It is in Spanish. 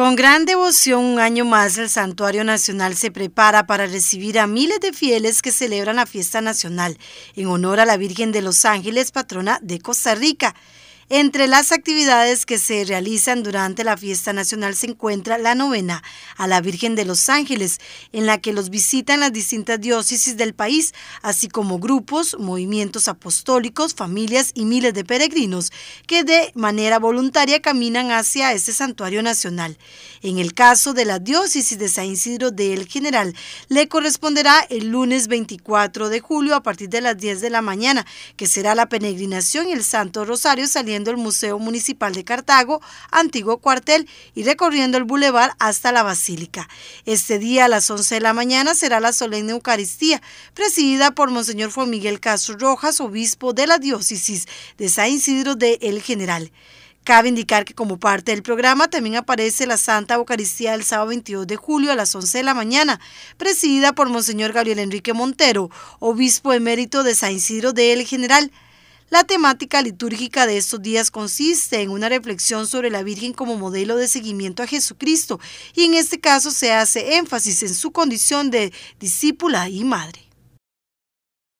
Con gran devoción, un año más el Santuario Nacional se prepara para recibir a miles de fieles que celebran la fiesta nacional en honor a la Virgen de los Ángeles, patrona de Costa Rica. Entre las actividades que se realizan durante la fiesta nacional se encuentra la novena a la Virgen de los Ángeles, en la que los visitan las distintas diócesis del país, así como grupos, movimientos apostólicos, familias y miles de peregrinos que de manera voluntaria caminan hacia este santuario nacional. En el caso de la diócesis de San Isidro del General, le corresponderá el lunes 24 de julio a partir de las 10 de la mañana, que será la peregrinación y el Santo Rosario saliendo el Museo Municipal de Cartago, antiguo cuartel, y recorriendo el bulevar hasta la Basílica. Este día a las 11 de la mañana será la solemne Eucaristía, presidida por Monseñor Juan Miguel Castro Rojas, obispo de la diócesis de San Isidro de El General. Cabe indicar que como parte del programa también aparece la Santa Eucaristía del sábado 22 de julio a las 11 de la mañana, presidida por Monseñor Gabriel Enrique Montero, obispo emérito de San Isidro de El General. La temática litúrgica de estos días consiste en una reflexión sobre la Virgen como modelo de seguimiento a Jesucristo y en este caso se hace énfasis en su condición de discípula y madre.